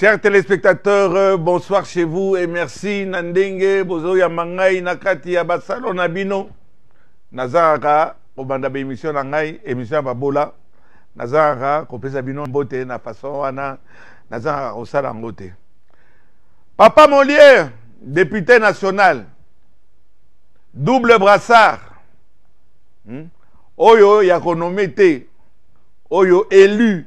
Chers téléspectateurs, euh, bonsoir chez vous et merci Nandenge Bozoya Mangai Nakati Abasalon Abino Nazara Obanda émission Nangai émission Babola Nazara Kopesa Bino Mbote na façon wana Nazara Osala Mbote Papa Molière député national double brassard hmm? Oyo ya Oyo élu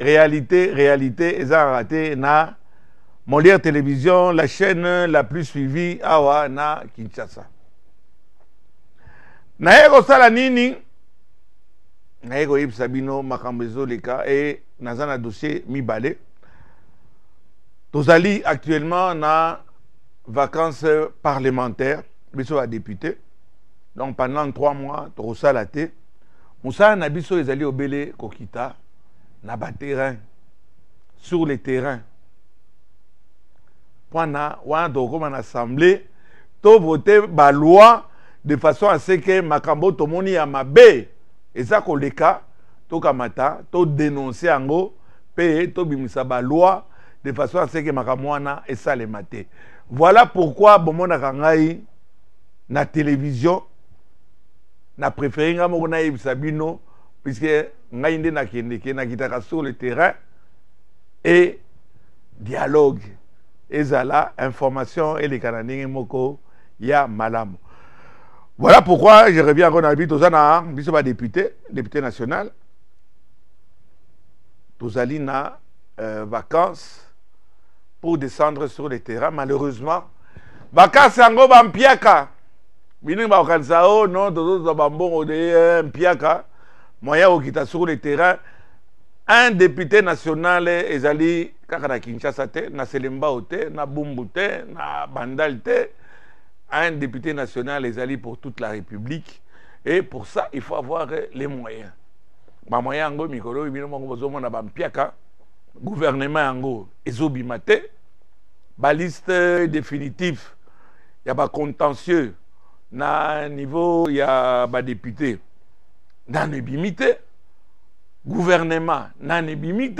réalité, réalité, raté, na Molière Télévision, la chaîne la plus suivie awa na Kinshasa. naye kosala nini na, ego, e naza dossier mibale tozali actuellement na vacances parlementaires député, donc pendant trois mois ezali kokita na terrain sur le terrain wana wana tokokoma na assemblée ba loi de façon à ce que makambo tomoni ya mabe eza koleka ango, paye to bimisa ba loi de façon à ce que makambo wana esalema te voilà pourquoi bomonaka ngai na télévision na préféré ngai moko nayebisa bino puisque Ngaïnde Nakende Kenakitaka sur le terrain et dialogue. Ezala, information et les Cananéens Moko, ya Malam. Voilà pourquoi je reviens encore dans le but Tozana, Bissoba hein, député, député national. Tozalina, euh, vacances pour descendre sur le terrain, malheureusement. Vacances en Bampiaka. Bino ba organisa oh non, tozo bambongo de Mpiaka moyen okita sur le terrain un député national ezali kaka na kinshasa te na selembao na bumbu na bandal te un député national ezali pour toute la république et pour ça il faut avoir les moyens moyen yango mikolo oyo bino la bozomona bampiaka gouvernement yango ezobima te baliste définitive ya contentieux. na niveau y a ya député dans gouvernement dans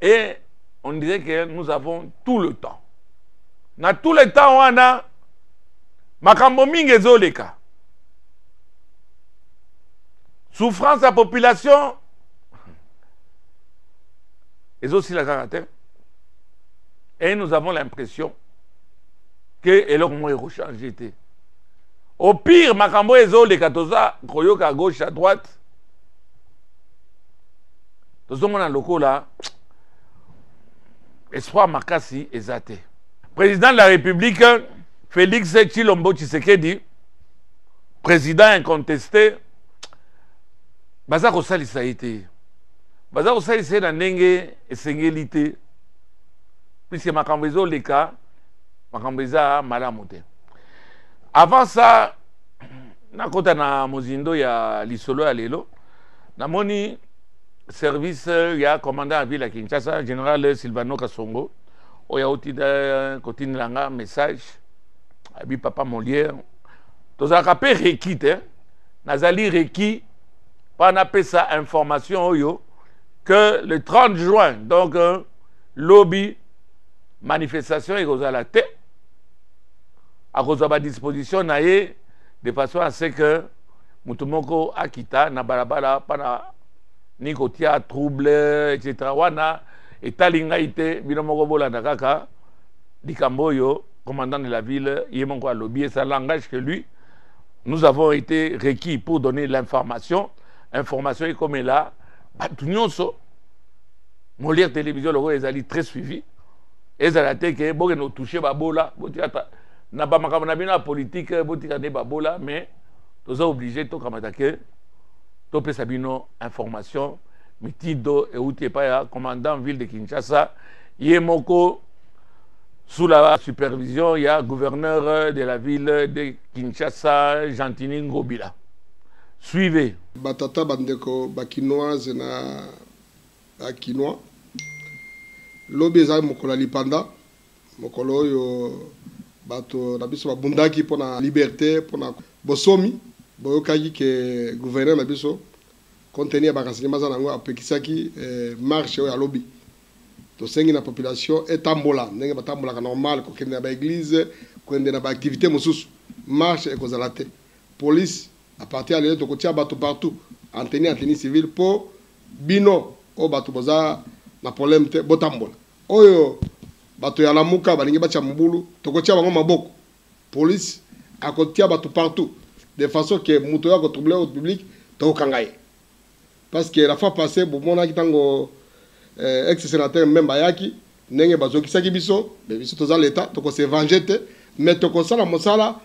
et on dirait que nous avons tout le temps. Dans tout le temps, on a makambo et Souffrance à la population, et aussi la caractère. Et nous avons l'impression que l'homme est rechangé. Au pire, makambo ezoleka toza koyoka à gauche à droite tozomona lokola espoir makasi eza te président de la république félix chilombo tshisekedi président incontesté baza kosalisa ye te baza kosalisa ye na ndenge esengeli te puiske makambo ezoleka makambo eza malamu te avant ça nakota na mozindo ya lisolo ya lelo namoni service ya commandant la ville à kinshasa général silvano kasongo y da kotinela un message à papa molière tozalaka mpe requis nazali reki mpo sa information oyo que le 30 juin donc euh, lobby manifestation la te à cause de disposition, naie de façon à ce que mutumoko akita na barabara pana nikotia trouble etc wana etalinga ite te n'a moko kaka commandant de la ville ye moko c'est un langage que lui nous avons été requis pour donner l'information information ekomela bato nyonso lire télévision ils ezali très suivi ezala que ke nous toucher babola na bamakambo na politique politique politike botika nde babola mais toza oblige tokamata ke topesa bino information mitido et outé pa ya commandant ville de kinshasa ye moko sous la supervision ya gouverneur de la ville de kinshasa gentini ngobila suivez batata bandeko bakinoise na bakinois lobi eza mokolo mokolo bato na biso babundaki mpo na liberté mpo na bosomi boyokaki ke guverner na biso contenu ya barenseignement aza na yango apekisaki eh, marche oyo alobi tosengi na population etambola ndenge batambolaka normal kokende na baeglize kokende na baaktivité mosusu marche ekozala te polise apartir ya lelo tokotia bato partout anteni anteni civile mpo bino oyo bato boza na problème te botambola oyo bato ya lamuka balingi batya mobulu tokotia bango maboko polise akotia bato partout de façon ke moto oyo akotrble ordre public tokokanga ye parce que la fois passé bomonaki ntango eh, ex sénateur meme bayaki ndenge bazokisaki biso me biso toza leta tokosevenge te mais tokosala mosala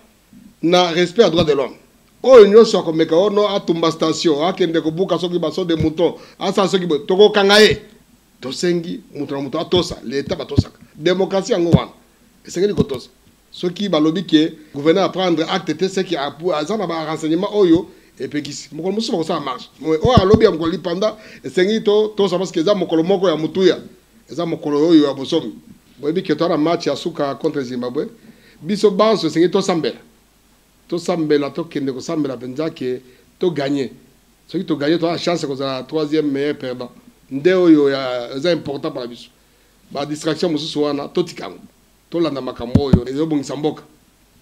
na respect ya droit de l'homme oyo nyonso akomeka ono atumba station akende kobuka soki baso de mouton asala soki boye tokokanga ye tosengi moto na moto atosa leta batosaka démocratie yango wana esengeli kotosa soki balobi ke gouverneur aprendre acte te seki aza na barenseignement oyo epekisi mokolo mosusu bakosala marche oyo alobi ya mokolo lipanda esengeli totosa parceke eza mokolo moko ya motuya eza mokolo oyo ya bosomi boyebi ke toa na match ya suka contre zimbabwe biso banso esengeli tosambela tosambela tokende kosambela mpenza ke toganye soki toganye toa na chance kozala troisième meilleur perdant nde oyo eza important mpona biso badistraction mosusu wana totika yango tolanda makambo oyo ezobongisa mboka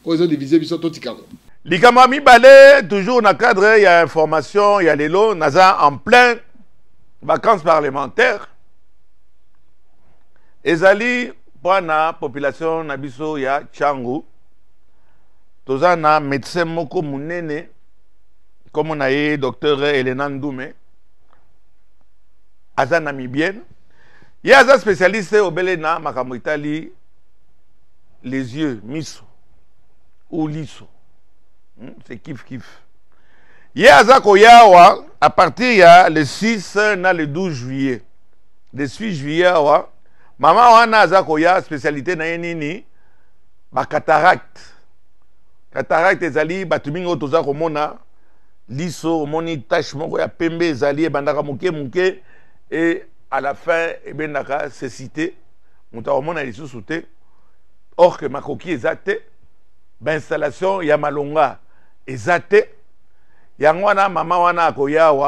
oyo ezodivize biso totika yango likambo ya mibale toujours na cadre a information il y ya lelo naza en plein vacances parlementaires. ezali mpona population na biso ya tchangu toza na médecin moko monene komo na ye docteur elena ndume aza namibienne ye aza spécialiste obele na makambo les yeux miso ou liso hmm, c'est kif kif ye aza koya à partir ya le 6 na le 12 juillet le 6 juillet maman mama wana aza koya spécialité na ye nini cataracte ezali bato mingi oyo toza komona liso omoni tache moko ya pembe ezali ebandaka moke moke et à la fin ebenaka eh c'est cité On a lisusu sauter or que makoki eza ben, Installation bainstallation ya malonga eza te yango mama wana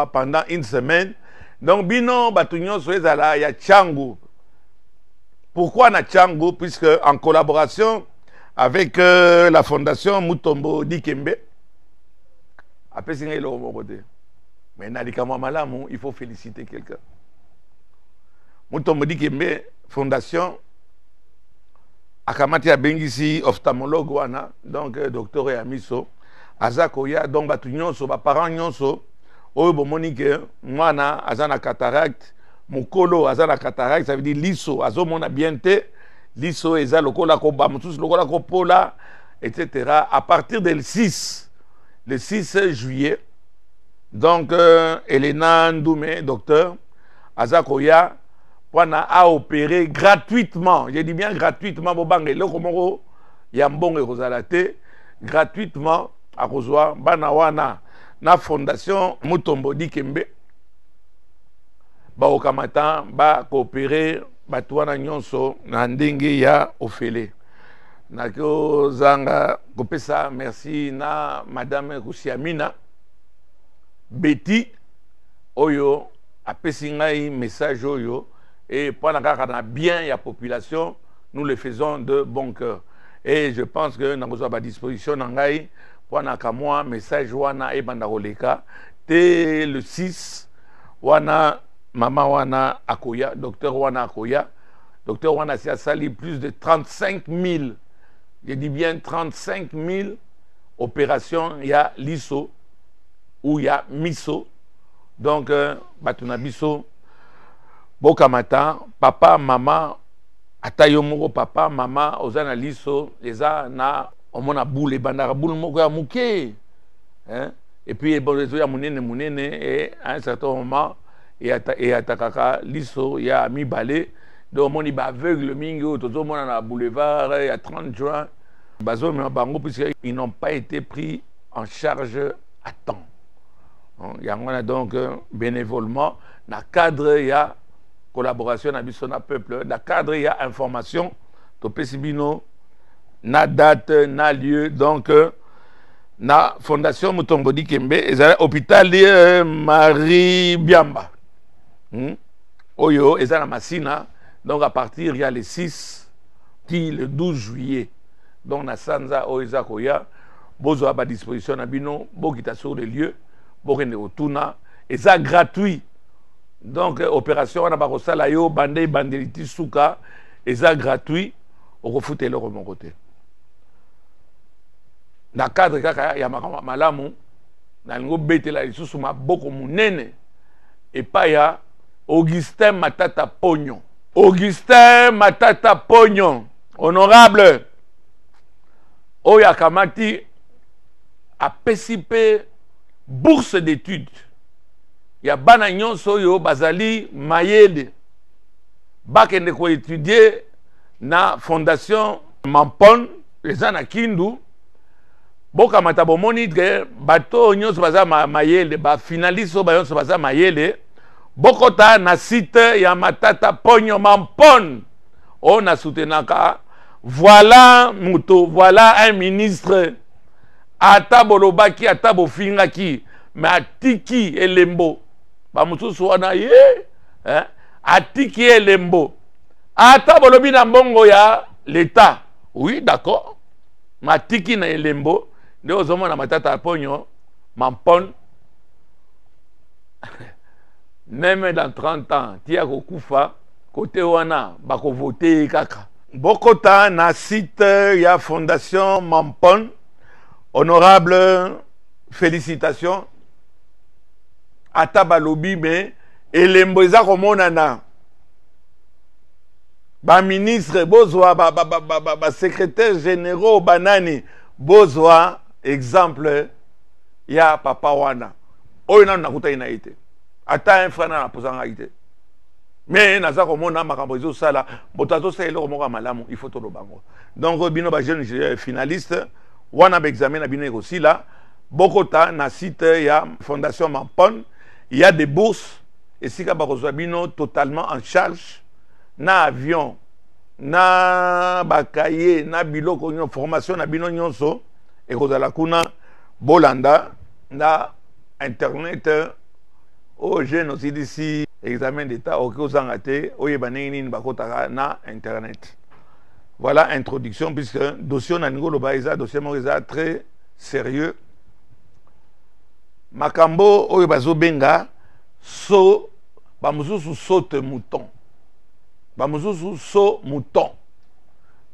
pendant une semaine donc bino bato ya pourquoi na changu puisque en collaboration avec euh, la fondation mutombo dikembe apesi ngai le moko mais na likambo malamu il faut féliciter quelqu'un Mutomodi Fondation akamati Bengisi, ophtalmologue wana donc euh, docteur Yamiso Azakoya Azakoya, donc bato ma baparent nyonso oyo bomoni mwana Azana cataract, cataracte mokolo Azana cataracte ça veut dire liso Azo bien te liso eza lokola koba mosusu lokola kopola etc à partir de 6 le 6 juillet donc euh, elena Ndoumé, docteur Azakoya wana a opéré gratuitement je dis bien gratuitement bobanga eloko moko ya mbongo ekozala te gratuitement à bana wana na fondation Mutombo dikembe ba bakoopere ba wana nyonso na ndenge ya ofele Na zanga, kopesa merci na madame kusiamina beti oyo apesi ngai message oyo et pour a bien la population, nous le faisons de bon cœur. Et je pense que nous avons à disposition nangai pour moi message wana et bandaroleka dès le 6 wana maman wana akoya docteur wana akoya docteur wana plus de 35 000 je dis bien 35 000 opérations il y a l'iso ou il y a miso donc euh, batunabiso bokamata papa mama ata yo moko papa mama oza na liso eza na omona bule ebandaka boule moko ya moke hein? et puis ezo ya monene monene e à un certain moment eyatakaka liso ya mibale donc omoni baaveugle mingi oyo tozomona na boulevard ya 30 juin bazomema bango puisque ils n'ont pas été pris en charge à temps hein, yango wana donc euh, bénévolement na cadre ya collaboration à peuple, Peuple, dans le cadre a information topesi bino na date na lieu donc la euh, fondation Mutombodi kembe et hôpital l'hôpital euh, marie biamba hmm? oyo à la masina donc à partir a le 6 le 12 juillet donc na sanza oyo koya bozwa disposition na bino bokita sur le lieu et ça ça gratuit donc euh, opération wana bakosala yo bandei souka, et ça, gratuit on okofuta mon côté. Dans le cadre kaka ya makambo malamu nalingi obetela lisusu maboko monene et ya augustin matata Pognon. augustin matata Pognon, honorable oyo akamati apesi mpe bourse d'études ya bana nyonso bazali mayele bakende étudier na fondation mampon eza na kindu boka bomoni de bato nyonso baza ma, mayele mayele bokota na ya matata ponyo mampon n'a soutenaka voilà moto voilà un ministre ata bolobaki ata bofingaki atiki elembo bamosusu wana ye eh? atiki ye lembo ata bolobi na mbongo ya leta oui d'accord ma tiki na elembo nde ozomona matata ya ponyo mampone même dans 30 ans Tiago kokufa kote wana bakovote ye kaka bokota na site ya fondation mampone honorable félicitations ata balobi me elembo eza komonana ministre bozwa basecretaire ba, ba, ba, général banani bozwa exemple ya papa wana oyo nanu na ye te ata un frère mais apusanga ye te me naza komona makambo ezosala moto azosala eloko moko ya malamu il faut tolo bango donc bino bajeune euh, finaliste wana baexamen na bino ekosila bokota na site ya fondation mampone il y a des bourses et si vous avez totalement en charge na avion na na formation na bino nyonso bolanda na internet oh, au génocide ici, examen d'état au un oh, na internet voilà introduction puisque dossier on a dossier est très sérieux makambo oyo bazobenga so bamosusu saute mouton bamosusu so mouton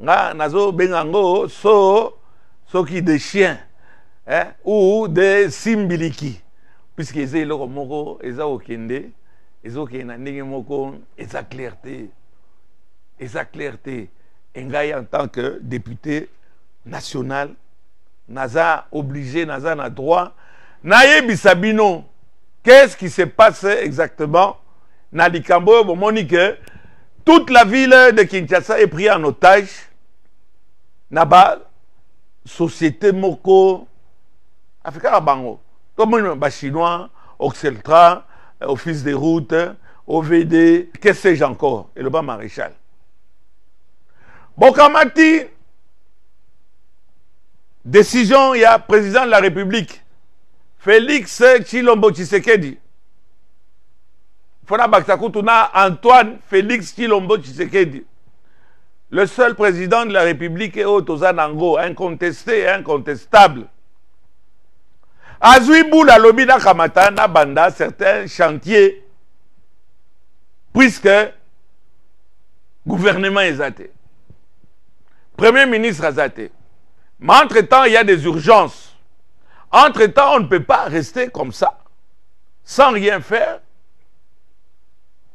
nga nazobenga so soki de chien hein, ou de simbiliki puiske eza eloko moko eza kokende des ndenge moko eza en tant que député national naza obligé naza na droit nayebi sabino qu'est-ce qui se passe exactement na Monique toute la ville de Kinshasa est prise en otage Nabal, société moko afrika bango les Chinois, Oxeltra, Office des routes, OVD, que sais-je encore, et le bas maréchal. Bokamati, décision, il y a président de la République. Félix Chilombo Tshisekedi. Fona Baktakoutouna, Antoine Félix Chilombo Tshisekedi. Le seul président de la République est Otozanango, oh, incontesté et incontestable. Azuibou, la lobby Kamata na banda certains chantiers, puisque gouvernement est athée. Premier ministre est athée. Mais entre-temps, il y a des urgences. Entre-temps, on ne peut pas rester comme ça, sans rien faire,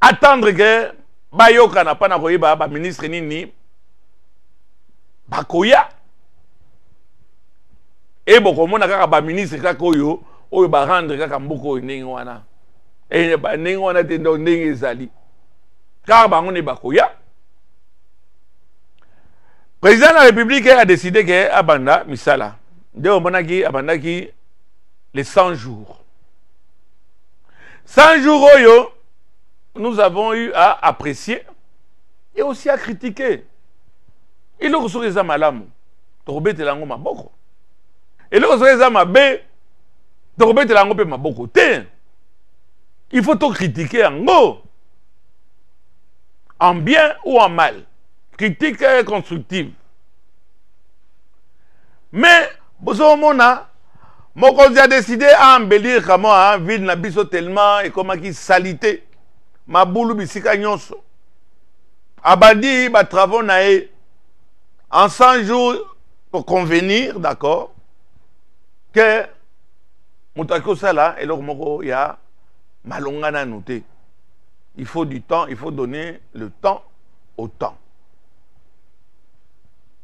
attendre que bayoka na pana pas ba bah, ministre nini bakoya et beaucoup ministre kaka il oyo rendre kaka mboka pas ndenge Et et bah, wana pas zali. car bango est bakoya président de la république a décidé que abanda ah, misala nde omonaki abandaki les 100 jours 100 jours oyo nous avons eu à apprécier et aussi à critiquer iloko et nous malamu tokobetela nous maboko eloko soki eza mabe tokobetela yango mpe maboko temps il faut tout critiquer en bien ou en mal critique constructive mais bozomona mokonzi adeside aembellir kama hein, ville na biso tellement ekomaki salite mabulu bisika nyonso abandi batravaux na en 100 jours pour convenir, d'accord que moto aki kosala eloko moko ya malonga nanu il faut du temps il faut donner le temps au temps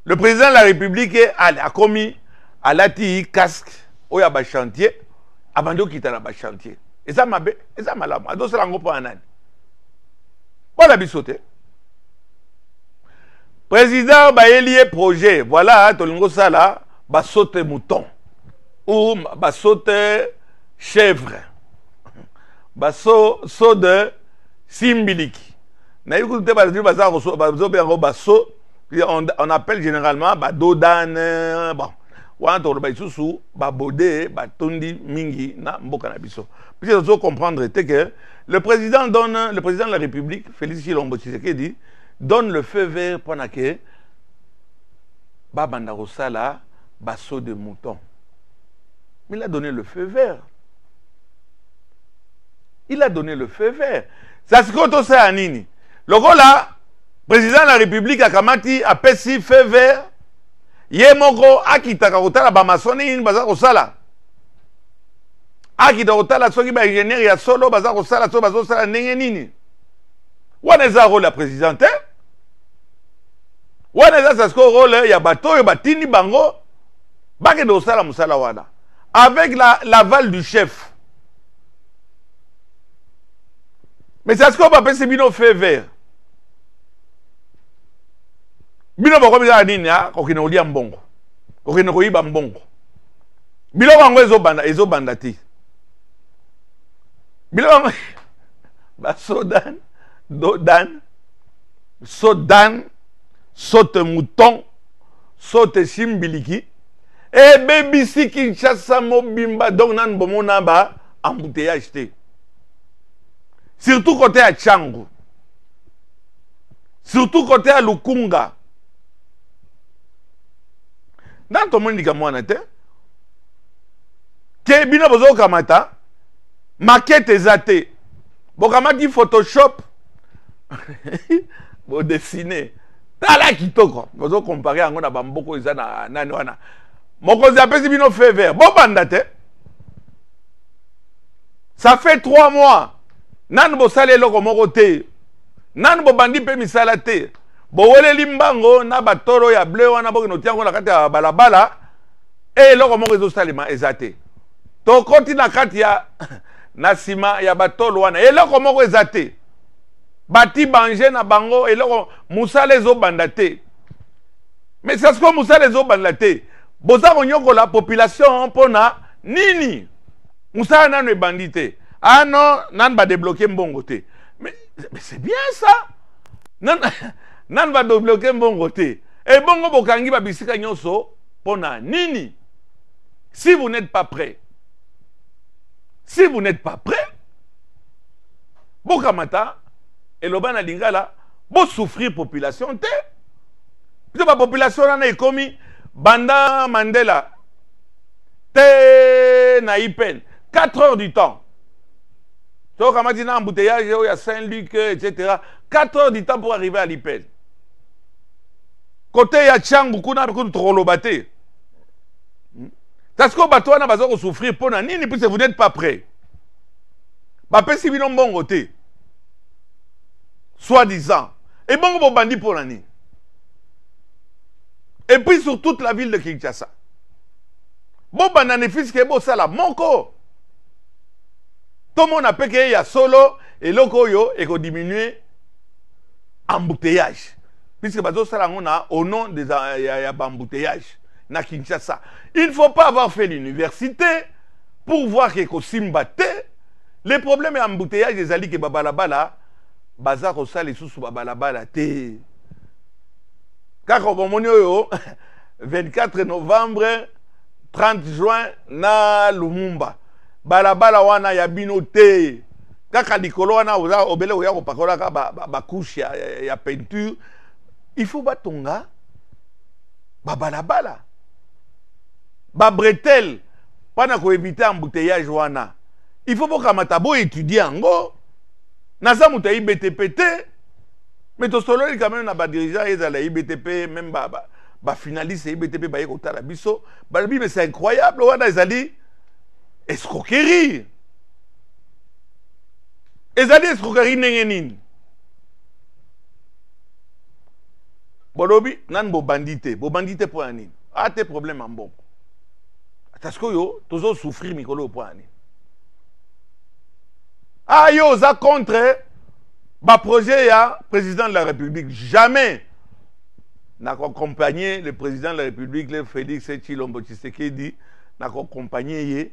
le président de la république a commis à l'ati casque y ya chantier. Et ça na et ça ma eza malamu azosala yango mpona nani Voilà, biso te président bayeli un projet voilà a un basote mouton ou sauter chèvre baso so de simbiliki Le kutu te ba baso on appelle généralement badodane bon wana tokoloba lisusu babode batondi mingi na mboka na biso comprendre te que le président donne le président de la république félix chilombo dit, donne le feu vert mpona ke babanda kosala basaut de mouton mais il a donné le feu vert il a donné le feu vert Ça sasikoyo tosala nini lokola président de la république akamati apesi feu vert ye moko akitaka kotala bama nini baza kosala akita kotala soki baingeniere ya solo baza kosala soki bazosala ndenge nini wana eza role ya présidente hein? wana eza sasiko role ya bato oyo batindi bango bakende kosala mosala wana avec l'aval la du chef mais sasiko bapesi bino feu vert bino bokomi kaka nini ah? basodan dodan sodan sote mouton sote simbiliki sikin kinshasa mobimba donan bomona ba surtout côté à changu surtout côté lukunga nani tomoni likambo wana te ke bino bozokamata makete eza te bokamaki photoshop bodesine tala kitoko bozokompare yango na bamboko eza na nani wana mokonzi apesi bino feu vert bobanda te ça fait trois mois nani bosala eloko moko te nan bobandi pe misala te boweleli Limbango, na batoro ya ble wana boko otia yango na kati ya balabala e, eloko moko ezosalema eza te tokoti na kati ya na nsima ya batolo wana eloko moko eza te bati bange na bango eloko mosala ezobanda te mais sasiko mosala ezobanda te boza konyokola population mpona nini mosala nano ebandi te ah non nani badebloke mbongo te mais, mais c'est bien ça nani badobloke mbongo te ebongo eh, bokangi babisika nyonso mpona nini si vous n'êtes pas prêt si vous n'êtes pas prêt bokamata eloba na lingala souffrir population te plutôt bapopulation wana ekomi banda mandela te na ipen 4 heures du temps tokamati na embouteillage oyo ya saint luc etc 4 heures du temps pour arriver à l'ipen côté ya changu kuna kuna de te parce hmm? que bato wana baza souffrir pona na nini puisque vous n'êtes pas prêt bapesi bino mbongo te soi disant Et bon bobandi bandi pour nini et puis sur toute la ville de kinshasa Bon Tout le monde a tomona qu'il y a solo et eloko oyo en embouteillage puisque bazosala on au nom des embouteillages euh, na Kinshasa. Il ne faut pas avoir fait l'université pour voir que kosimba les problèmes et des ezali ke babalabala baza kosala sous babalabala te kaka bomoni oyo 24 novembre 30 juin na lumumba balabala wana ya bino te kaka likolo wana obele oya kopakolaka bakushe ya peinture il faut batonga babalabala babretele mpo na koevite embouteillage wana ifo bokamata boétudie yango naza moto ya ibtp te me quand même na même, ezala ya ibtp même baba ba, ba ibtp baye kotala biso balobi mais c'est incroyable wana ezali escroquerie ezali escroquerie ndenge bolobi bi bobandi bandite, bobandi te pour ya a aa te problème ya mbongo ata yo, oyo souffrir mikolo po mpo ya nini yo oza contre projet ya président de la république jamais n'a accompagné le président de la république le félix tshilombo tshisekedi n'a ye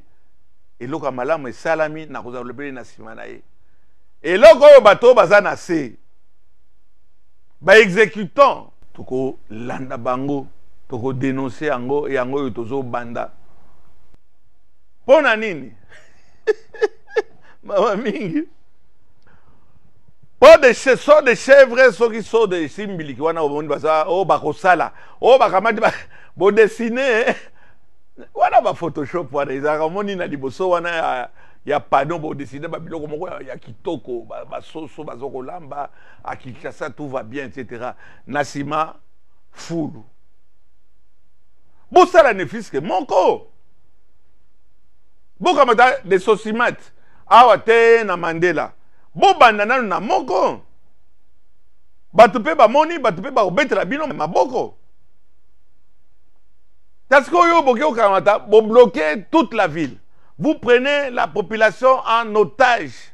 eloko et salami esalami nakozwa lobele na nsima na ye eloko yo bato oyo baza na se exécutant. tokolanda bango tokodenonse yango yango oyo tozobanda mpo na nini mawa mingi mpo de so de chèvre soki so de simbiliki wana omoni baza oyo bakosala oyo bakamati bodesine eh. wana baphotoshop wana ezalaka moni na liboso wana ya ya pano bodesine babiloko moko ya kitoko soso, baza Lamba, a kinshasa tout va bien etc foule. nsima fulu bosala que moko bokamata des sosimate awa ah te na mandela bobanda nano na moko bato ba moni, bato ba obetra, bino maboko ta sikoyo oyo boke kokamata bloqué toute la ville vous prenez la population en otage.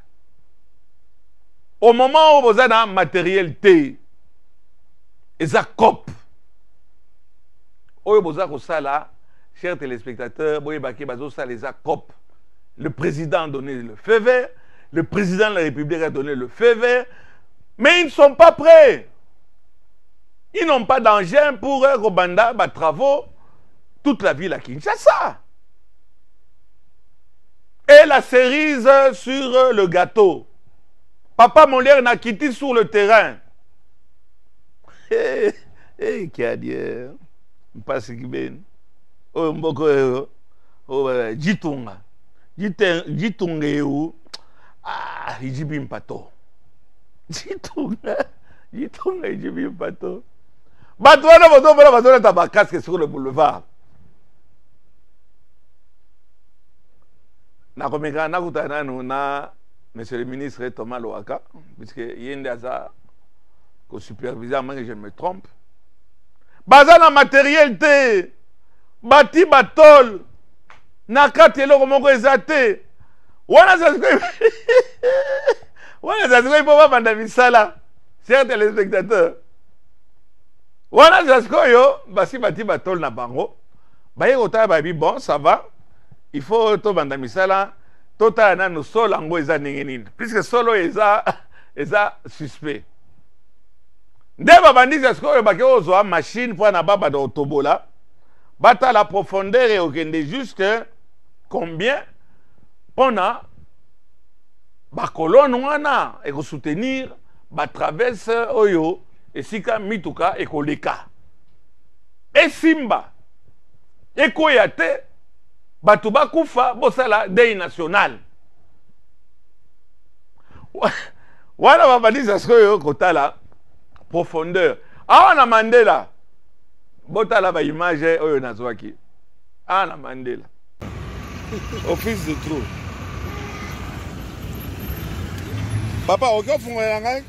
Au moment où vous êtes dans matériel T, la cop. chers téléspectateurs, vous Le président a donné le feu vert, le président de la République a donné le feu vert, mais ils ne sont pas prêts. Ils n'ont pas d'engin pour rebanda, travaux, toute la ville à Kinshasa. Et la cerise sur le gâteau. Papa Molière n'a quitté sur le terrain. Eh, eh, qui a dit, eh? parce que ben, oh, mboko, oh, jitunga, jitunga, yo, ah, ijibi mpato. Jitunga, jitunga, hein. ijibi mpato. Bato wana Batouana wana bato tabac casque sur le boulevard. na monsieur le ministre thomas loaka puisque ye nde aza kosupervise que je me trompe baza na matériel te bati batole na moko eza te wana wana mpo babanda misala cher Vous wana basi bati batole na bango baye kotala bon ça va il faut que misala totala nano solo nous sol en solo suspect nde que tu bake une machine pour na babada bata la profondeur ekokende juste combien mpo na bakolone wana ba traverse oyo esika mituka et Simba et Koyate bato bakufa bosala dei national wana babandisa sikoyo kotala profondeur Ah, mandela botala image, oyo nazwaki awa na mandela office de trou papa okofungolela ngai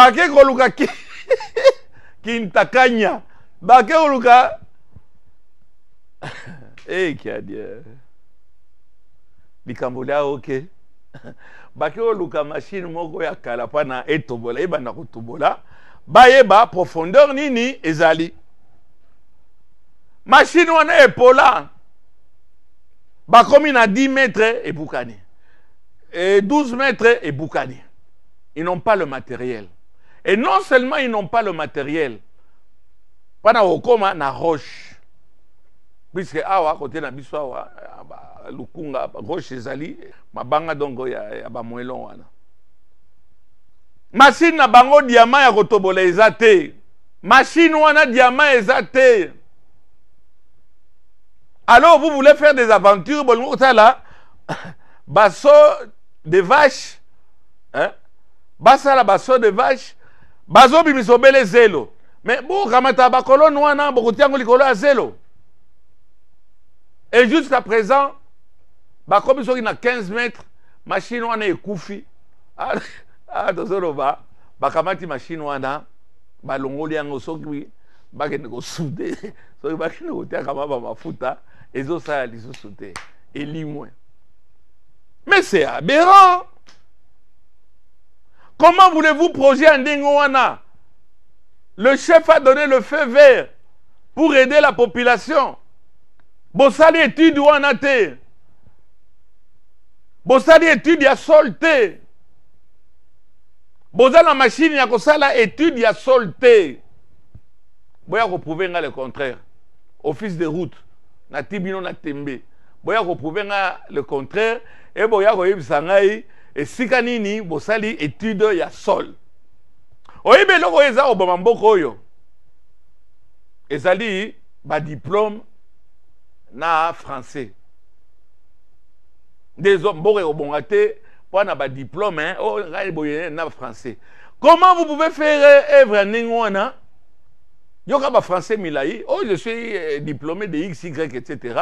bake koluka kintakanya bake koluka eh, euh, likambo ya na etobola profondeur nini ezali wana bakomi 10 mètres ebukani et 12 mètres boucané, ils n'ont pas le matériel et non seulement ils n'ont pas le matériel, pana okoma na roche puisque awa ah, côté na biswa ah, wa ah, bah, lukunga bah, roche ezali mabanga dongo ya, ya bamwelon wana na bango diamant ya kotobola machine wana diamant ezate. alors vous voulez faire des aventures ça là, baso de vache hein? la baso de vache bazobi misobele zelo me bokamata bakolone wana yango likolo zelo et jusqu'à présent bakomi soki na 15 mètre mashine wana ekufi ah, ah, tozoloba bakamati mashine wana balongoli yango soki bakende kosude soki bakende kotiakama bamafuta ezosala lisusu te elimwe mais c'est aberrant Comment voulez-vous projeter un Dingoana Le chef a donné le feu vert pour aider la population. Bossali étude ou en athée. Bossali étude ya solte. Boza la machine ya kosala étude ya solté. Boya reprouver nga le contraire. Office de route. Na tibino na tembe. Boya reprouver nga le contraire. Et boya koyebisa ngai esika nini bosali etude ya sol oyebi eloko oyo eza koboma mboka oyo ezali badiplome na français nde mboka ekobonga te mpona badiplome hein. Oh, ngai boye na français comment vous pouvez faire œuvre ya ndenge wana yoka bafrançais milai oh je suis euh, diplômé de x y etc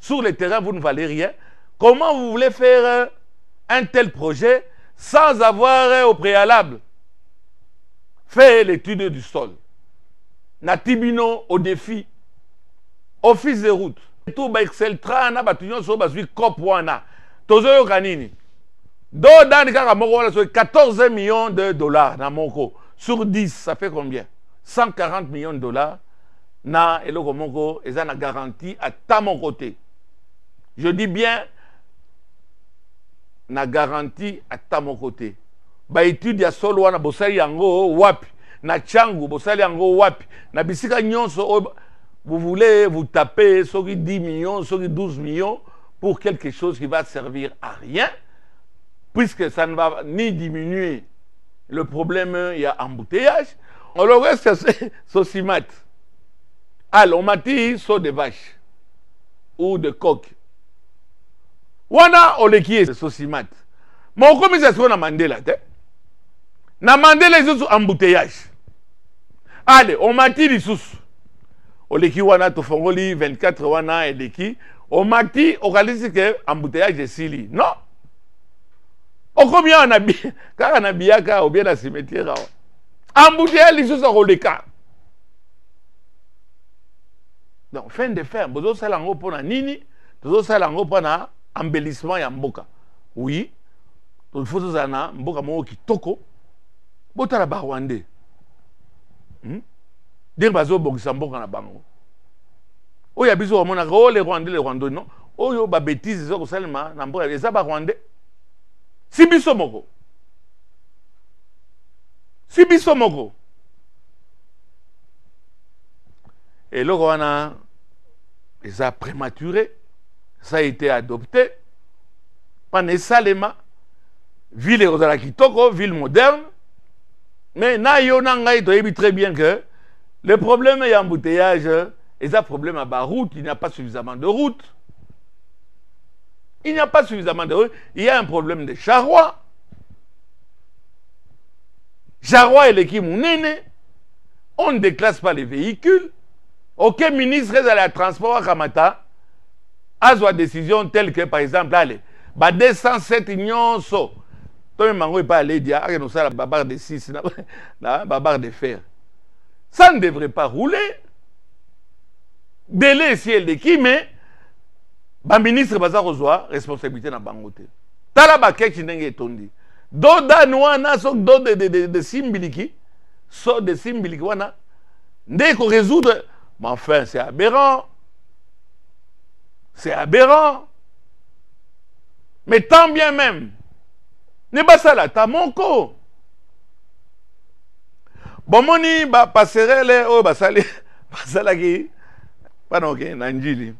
sur le terrain vous ne valez rien comment vous voulez faire euh, un tel projet sans avoir au préalable fait l'étude du sol. Natibino au défi, office de route. Tout excel trana batuyon so bazui copoana. wana. Tozo yo kanini. Do dani kaka moko wala 14 millions de dollars na moko. Sur 10, ça fait combien 140 millions de dollars na eloko moko ça na garantie à ta mon côté. Je dis bien na garantie à moko mon côté. ya solo wana yango wapi na changu, yango wapi na bisika nyonso vous voulez vous taper sur 10 millions soki 12 millions pour quelque chose qui va servir à rien puisque ça ne va ni diminuer le problème il y a embouteillage on reste, ce se alors on m'a dit saut de vache ou de coq wana olekie sosimat ma okomisa sikoyo na mandela te na mandela lisusu embouteillage ale omati lisusu oleki wana tofongoli 24 wana eleki omati que ke embouteillage esili non okomi awa na bi kaka na biyaka obie na cimetiere awa embouteillage lisusu akoleka donc fin de fer. bozosala yango mpona nini tozosala yango mpona embellissement ya mboka oui tofo mboka moko kitoko botala hmm? bazo mboka na bango Oh ya bizo mona le rwandais les rwandais non bêtise na mboka rwandais si biso moko si biso moko a prématuré ça a été adopté. Pane salema, ville de Kitoko, ville moderne. Mais na très bien que le problème est embouteillage et un problème à la route, il n'y a pas suffisamment de route. Il n'y a pas suffisamment de route. Il y a un problème de charroi. Charroi et l'équipe On ne déclasse pas les véhicules. Aucun ministre est allé à transport à Kamata azwa décision telle que par exemple allez ba 207 nyonso tomi mango epai aledia akende la babar de 6 na babar de fer ça ne devrait pas rouler délai esi qui mais pas baza kozwa responsabilité na bango te ba bakeki ndenge tondi do dane wana soki do desimbiliki so symboliques wana qu'on résout mais enfin c'est aberrant c'est aberrant. Mais tant bien même, ne ça t'as mon co. Bon Bomoni, ba passerelle, oh, la qui, pardon, ok, nanjili.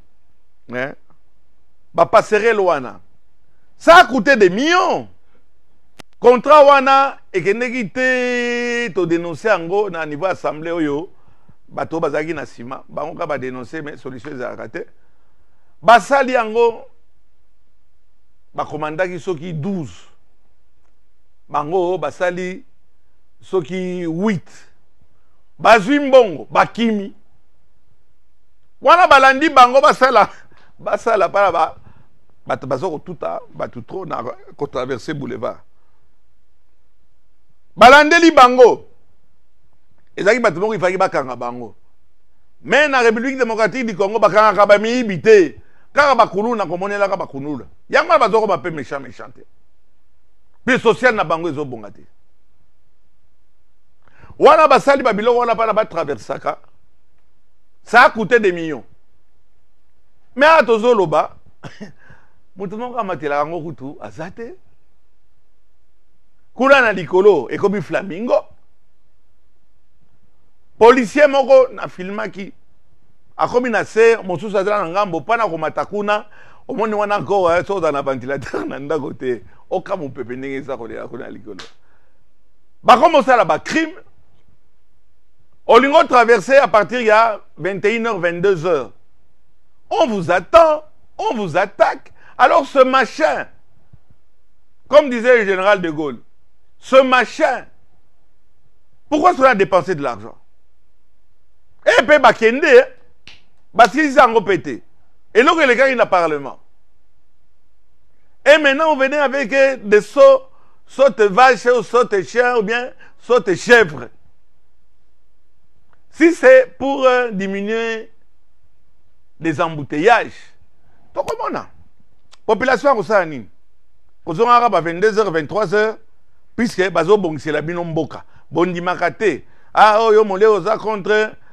Hein? Ba passerelle, wana. Ça a coûté des millions. Contrat wana, et que n'égité, t'as dénoncer en na niveau assemblée, oyo, bato basagi na sima, ba onka ba dénoncer, mais solution est ratée basali yango bakomandaki soki 12 bango basali soki 8 bazwi mbongo bakimi wana balandi bango basala basala mpana ba, bato baza bato tro na kotraverse boulevard balandeli bango ezalaki bato moko ifaki bakanga bango me na république démocratique du congo bakangaka bamiyibi te kaka bakunu nakomonelaka bakunula yango wana baza koba mpe méchant méchant te mpe social na bango ezobonga te wana basali babiloko wana ba traversaka. ça a coûté des millions me awa tozoloba moto moko amatelaka yango kutu aza Azate. kuna na likolo komi flamingo policier moko na filmaki akomi na se mosusu azala na ngambo mpo na komata kuna omoni wana encore so ozala na ventilateur na ndako te okama mopepe ndenge eza kolela kuna likolo bakoma osala bacrime olingo otraverse à partir ya 21h 22h on vous attend on vous attaque alors ce machin comme disait le général de Gaulle ce machin pourquoi cela a dépensé de l'argent Eh pe bakende et là les gars ils n'ont pas na parlement et maintenant on venait avec des sauts saute vache ou saute chien ou bien saute chèvre si c'est pour euh, diminuer les embouteillages comment on a population akosala aux arabes, à 22h 23h puisque bazobongisela bino mboka bondimaka te ah la mole de contre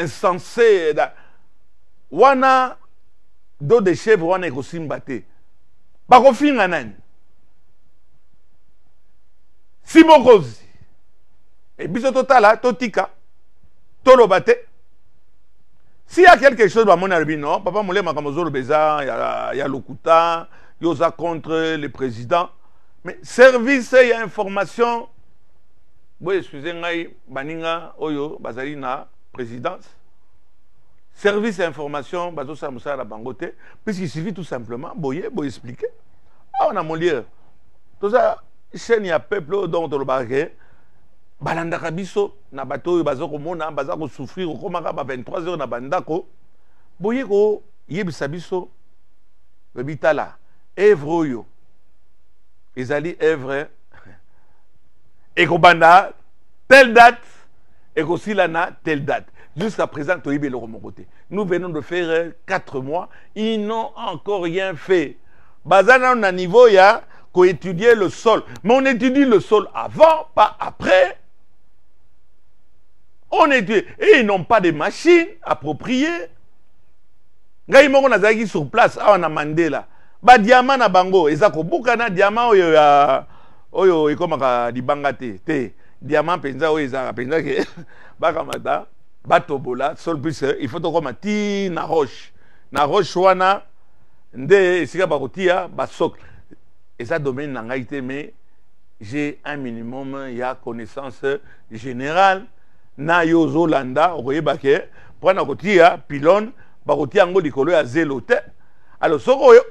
insensé wana do de chèvre wana ekosimba te bakofinga nani si mokozi e biso totala totika toloba te s'il y a quelque chose bamoni alobi non papa molema makambo ozoloba eza ya lokuta yo oza contre le président mais service ya information boye excuse ngai baninga oyo bazali présidence, service information, Bazo Samoussa à Bangote, puisqu'il suffit tout simplement, boyer, boy expliquer. Ah, on a mon lieu. Tout ça, chaîne peuple oh, dont on le barre, balandaka biso na bato oyo baza komona baza kosouffrir okomaka à 23 heures na bandako boye koyebisa biso lobi tala evre oyo oh, ezali evre ekobanda telle date et aussi, là, na telle date. Jusqu'à présent, le Nous venons de faire 4 euh, mois. Ils n'ont encore rien fait. Bazana, on a niveau, ya qu'on le sol. Mais on étudie le sol avant, pas après. On étudie. Et ils n'ont pas de machines appropriées. ngai qui nazalaki sur place awa na mandela Diamant, na bango eza kobukana diama oyo ya oyo qui est te te diamant penza oyo ezalaka mpenza ke bakamata batobola sol plus eh, il faut tokoma ti na roche na roche wana nde esika bakotia basocle eza domaine na ngai te mais j'ai un minimum ya connaissance générale na yo ozolanda okoyeba ke mpona kotia pilon, bakotia yango likolo ya zelo te alors soko oyo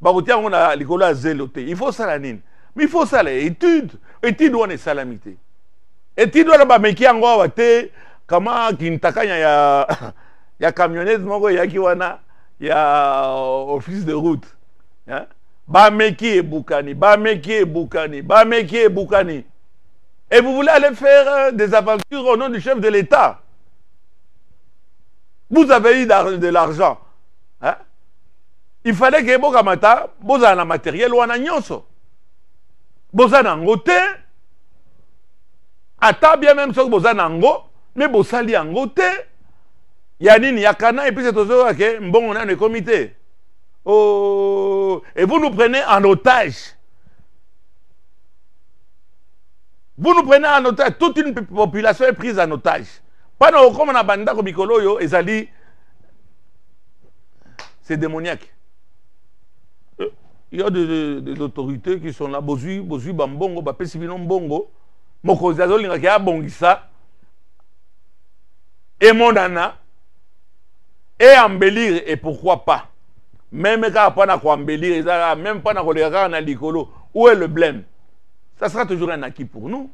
bakotia yango na likolo ya zelo te il faut osala nini mais il faut ça, étude étude wana esalami te et etide wana bameki yango awa te kama kintakanya ya ya camionnette moko eyaki euh, wana ya office de route hein? bameki ebukani bameki ebukani bameki ebukani et vous voulez aller faire euh, des aventures au nom du chef de l'état vous avez eu de l'argent hein? il fallait que ebokamata bozala na matériel wana nyonso boza nango te ata bien même soki boza nango mais bosali yango te ya nini ya kana epuise tozoyoka ke mbongo nano ekomi te oh, et vous nous prenez en otage vous nous prenez en otage toute une population est prise en otage mpana okoma na bandako mikolo oyo ezali c'est démoniaque euh, il y a des, des, autorités qui sont là bozwi bozwi bambongo bapesi bino mbongo mokonzi azolingaki abongisa emonana Mondana et pourquoi pas même quand pas koambelire eza kaka même quand koleka kaka na likolo où est le blême ça sera toujours un acquis pour nous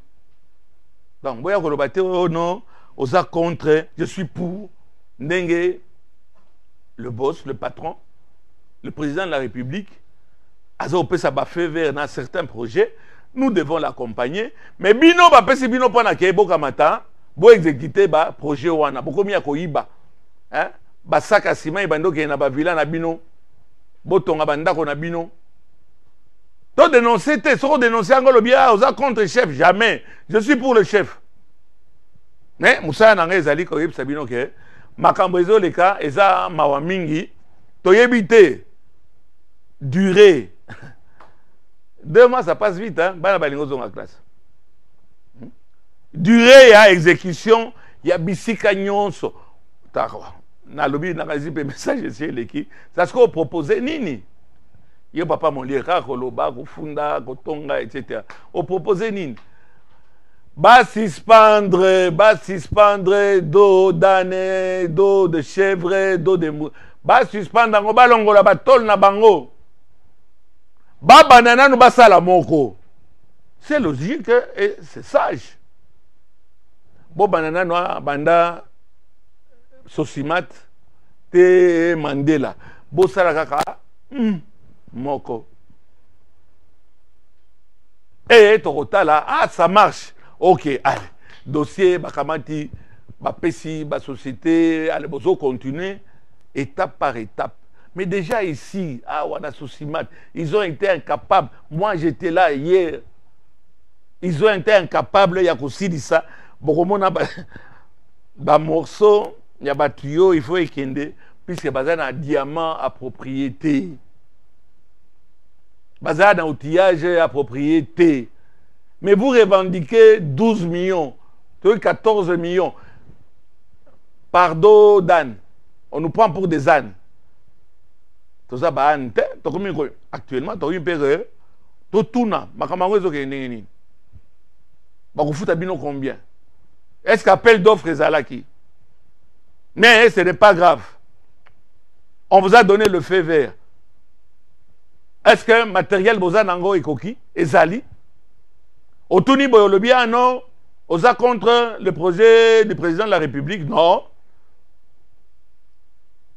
donc boya koloba te oh non oza contre je suis pour ndenge le boss le patron le président de la république aza kopesa bafeu vert na certains projets nous devons l'accompagner. Mais bino ba pesi bino pana ke boka mata, bo exécuter ba projet wana, boko mi akoyiba. Hein? Ba saka sima e bando ke na ba vila na bino. Botonga banda ko na bino. To dénoncer te, dénoncer angolo bia ah, oza contre chef jamais. Je suis pour le chef. Mais Moussa nanga ezali ko yebisa bino ke makambo ezoleka eza mawa mingi toyebi éviter durée deux mois, ça passe vite, hein. Bana balingo zonga classe. Hmm? Durée, à exécution, il y a bisika nyonso. Na lobi na kazi pe message si leki. Ça ce qu'on proposait nini. Yo papa mon lira ah, koloba kofunda kotonga etc. On proposait nini. Bas suspendre, bas suspendre dos dane, dos de chevre, do de mou. Bas suspendre, on la ba batol na bango. Baba nanu basala moko c'est logique et c'est sage Banana nanu ah, banda, sosimat te mandela bosala kaka mm, moko e tokotala ah ça marche ok allez. dossier bakamati société, allez, ale bozocontinue étape par étape mais déjà ici, à ils ont été incapables. Moi, j'étais là hier. Ils ont été incapables, il y a aussi dit ça. Bon, morceau, il y a tuyau, il faut puisque y a diamant à propriété. y a outillage à propriété. Mais vous revendiquez 12 millions, 14 millions. Pardon, Dan. On nous prend pour des ânes toza baani te comme koy actuellement tokomi mpe ke totuna makambo yango ezokende ndenge vous bakofuta bino combien est ce d'offres appel d'offre qui? mais ce n'est pas grave on vous a donné le feu vert est ce que matériel boza nango ekoki ezali otuni boye Non. non. oza contre le projet du président de la république non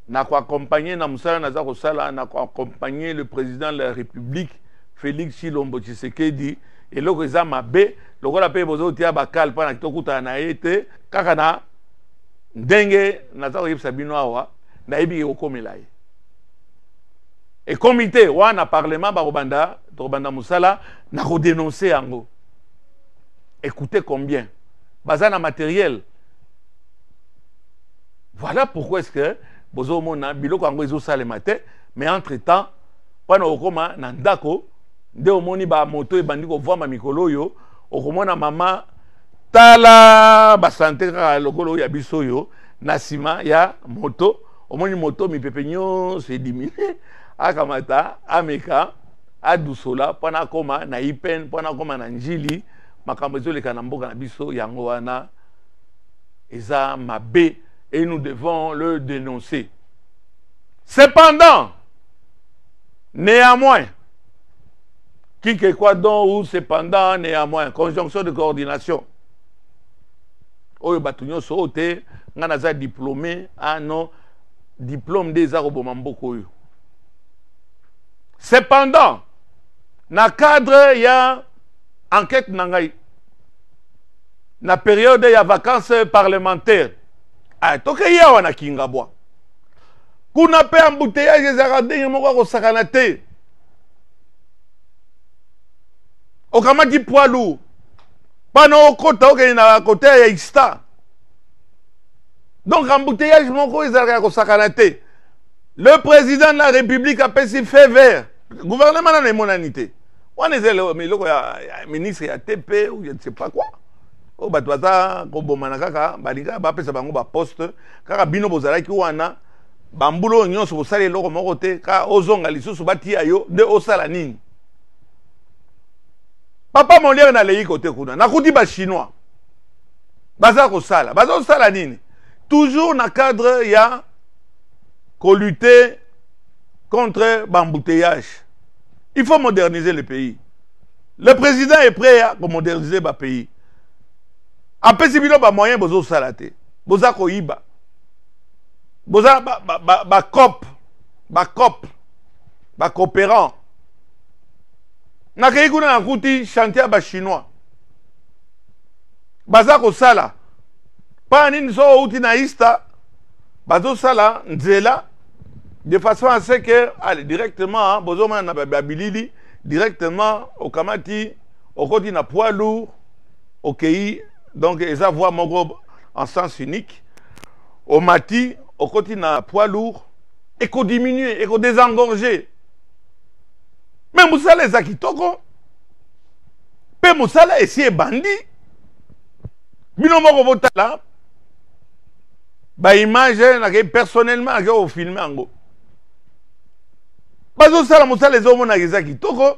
na koakompagne na mosala naza kosala na koakompagne le président de la république félix chilombo tshisekedi eloko m'a mabe lokola mpe bozotia bakale mpo na kitokutana na ye te kaka na ndenge naza koyebisa bino awa Et kokomela Et comité, te wana parlement bakobanda n'a mosala dénoncer yango écoutez combien Bazana matériel voilà pourquoi est-ce que bozomona biloko yango ezosalema te mais entre temps wana okoma na ndako nde omoni bamoto ebandi kovwama mikolo oyo okomona mama tala basante kaka lokolo ya biso oyo na ya moto omoni moto mipepe se edimine akamata ameka adusola mpona akoma na ipen mpona koma na njili makambo ezoleka na biso yango wana mabe et nous devons le dénoncer. Cependant, néanmoins, quoi donc ou cependant, néanmoins, conjonction de coordination. Oyo batunyo le diplômé, ah non, diplôme des arobomambokoyo. Cependant, na cadre ya enquête nangai, na période ya vacances parlementaires, tokei awa na kingabwa kuna mpe ambuteyage ezalaka ndenge moko akosakana te okamati poids lourd mpana okota okende na kote ya ista donc ambuteyage moko ezalaka ya kosakana te le président de la république apesi fait vert gouvernement nano emonani te wana eza miloko ya ministre ya tp ou je ne sais pas quoi oyo oh, bato baza kobomana kaka balingaka bapesa bango baposte kaka bino bozalaki wana bambula oyo nyonso bosala eloko moko te kaka ozonga lisusu batia yo nde osala nini papa moliere naleyi kote kuna nakuti bachinois baza kosala baza kosala nini toujours na cadre ya coluté contre bambouteillage il faut moderniser le pays le président est prêt à moderniser ba pays apesi bino bamoyen bozosala te boza koyiba boza bacope bacope bacoopérant nakei kuna nakuti chantier ya bachinois baza kosala mpona nini so outi na ista bazosala nzela de façon à ce que allez directement hein, bozomona na babilili directement okamati okoti na poids lourd okei donc eza voie moko en sens unique au omati au continent poids lourd et mais ekodésengorge me mosala eza kitoko mpe mosala esi ebandi bino moko botala baimage nakei personnellement au film nakei kofilme yango bazosala mosala ezomonaka eza kitoko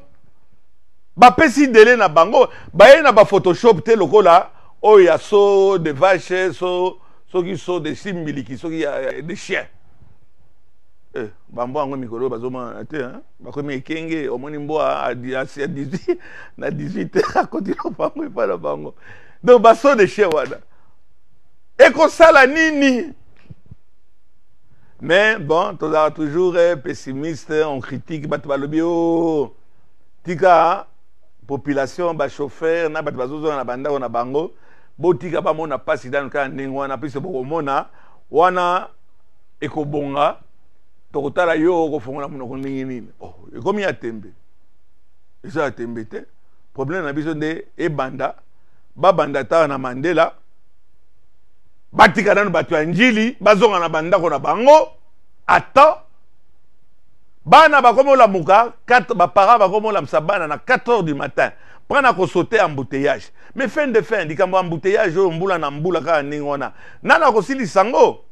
bapesi dele na bango baye na baphotoshop loco là y a so de vache so so soki so de simbiliki soki ya de chien eh, bambwa yango mikolo oyo bazomona te hein. bakomi ekenge omoni mbwa na 18 akoti pas bango epa na bango donc baso de chien wana ekosala nini mais bon tozalaka toujours eh, pessimiste on critique bato balobi o oh, oh, oh. tika population bachauffeur na bato bazozonga na bandako na bango botika bamona mona on ka ndenge wana mpiso bokomona wana ekobonga tokotala yo okofongola nini oh, ekomi ya tembe eza ya tembe te de ebanda babanda mandela batika nanu bato njili bazonga na bandako na bango ata bana bakomi olamuka bakomi olamusa bana na 4 heures du matin mpona en embouteillage mais fin de fin likambo embouteillage oyo mbula na mbula kaka ndenge wana nani akosilisa yango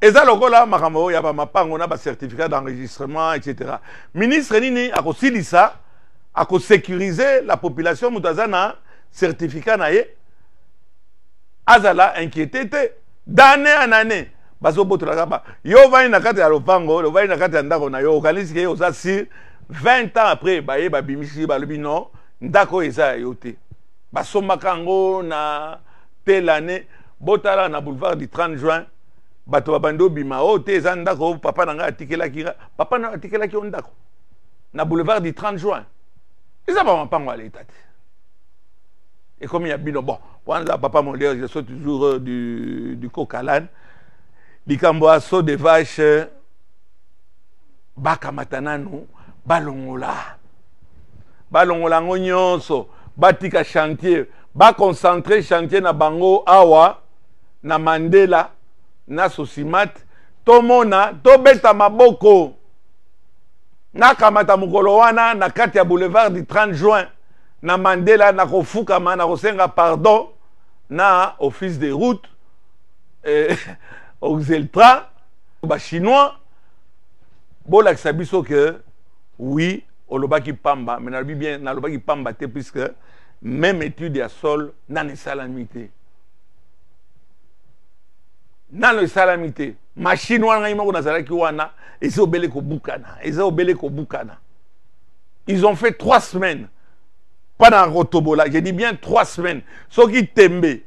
eza lokola makambo oyo ya bamapango na bacertificat d'enregistrement etc ministre nini akosilisa akosécurize la population moto aza na certificat na ye azala inquiété te d'année en année bazobotolaka ba yo ovandi na kati ya lopango ovandi na kati ya ndako na yo ke ye oza sire 20 ans après baye eh, babimisi balobi non ndako eza yo te basombaka yango na telle année botala na boulevard du 30 juin bato babandi obima oyo oh, te eza ndako oyo papa na ngai atikelaki papa na la yo ndako na boulevard du 30 juin eza bamampango et comme il y a bino bon wana papa papa Dieu je sois toujours euh, du, du kokalane likambo ya so de vache bakamata nanu balongola balongolango nyonso batika chantier baconcentre chantier na bango awa na mandela na sosimat tomona tobeta maboko nakamata mokolo wana na kati boulevard du 30 juin na mandela na na kosenga pardon na office de route eh, aux oxeltra bachinois bolakisa biso ke oui olobaki pamba mais nalobi bien nalobaki pamba te puisque même étude à sol nano salamité. y ou un te qui wana et obélé Et c'est Et ko buka na. ils ont fait trois semaines Pas dans Rotobola, je dis bien trois semaines soki tembe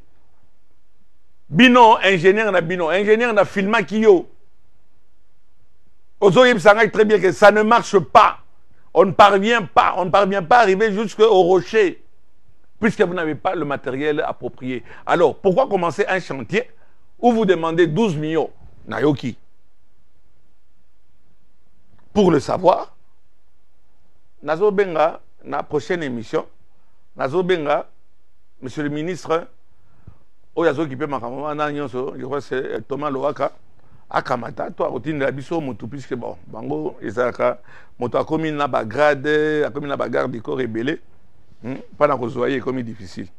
bino ingénieur bino ingénieur na filmaki yo très bien que ça ne marche pas on ne parvient pas, on ne parvient pas à arriver jusqu'au rocher, puisque vous n'avez pas le matériel approprié. Alors, pourquoi commencer un chantier où vous demandez 12 millions Nayoki. Pour le savoir, Nazo Benga, la prochaine émission, Nazo Benga, Monsieur le ministre, oh, je crois que c'est Thomas Loaka akamata to la biso motu puisque bon bango ezaka moto akomi na bagrade akomi na bagarde des corps ebele pendant na kozwa ye difficile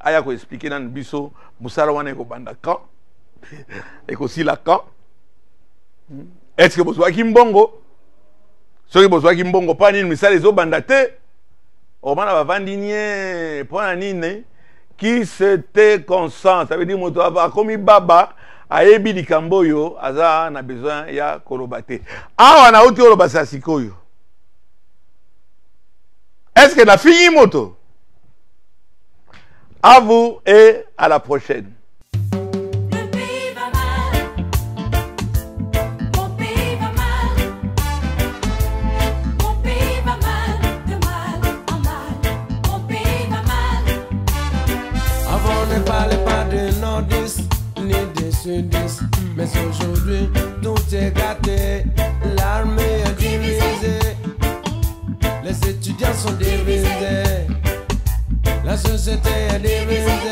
aya expliquer nan biso mosala wana ekobanda quand ekosila quand hmm. est ce que ki mbongo soki ki mbongo pani misale zo banda te omana bavandi nie mpo na nini qui se te consent ça veut dire moto akomi baba ayebi likambo oyo aza na besoin ya koloba te awa nauti oloba sa sikoyo ce que nafingi moto à vous et à la prochaine Mais aujourd'hui, tout est gâté. L'armée est divisée. Les étudiants sont divisés. La société est divisée.